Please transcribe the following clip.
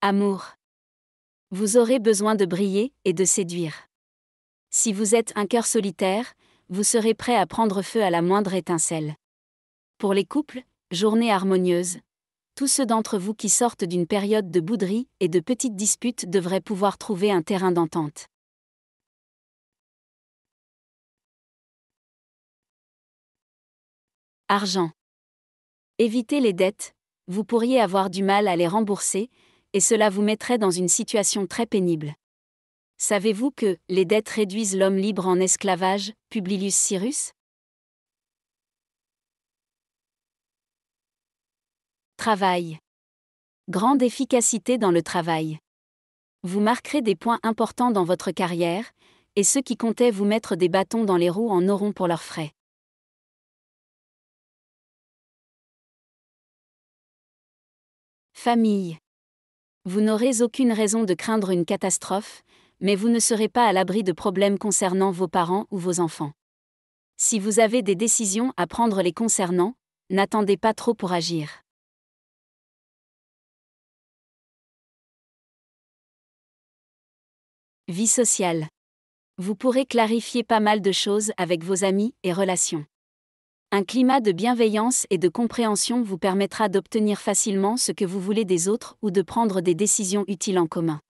Amour. Vous aurez besoin de briller et de séduire. Si vous êtes un cœur solitaire, vous serez prêt à prendre feu à la moindre étincelle. Pour les couples, journée harmonieuse. Tous ceux d'entre vous qui sortent d'une période de bouderie et de petites disputes devraient pouvoir trouver un terrain d'entente. Argent. Évitez les dettes, vous pourriez avoir du mal à les rembourser, et cela vous mettrait dans une situation très pénible. Savez-vous que les dettes réduisent l'homme libre en esclavage, Publius Cyrus Travail. Grande efficacité dans le travail. Vous marquerez des points importants dans votre carrière, et ceux qui comptaient vous mettre des bâtons dans les roues en auront pour leurs frais. Famille. Vous n'aurez aucune raison de craindre une catastrophe, mais vous ne serez pas à l'abri de problèmes concernant vos parents ou vos enfants. Si vous avez des décisions à prendre les concernant, n'attendez pas trop pour agir. Vie sociale. Vous pourrez clarifier pas mal de choses avec vos amis et relations. Un climat de bienveillance et de compréhension vous permettra d'obtenir facilement ce que vous voulez des autres ou de prendre des décisions utiles en commun.